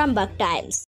Arambak Times.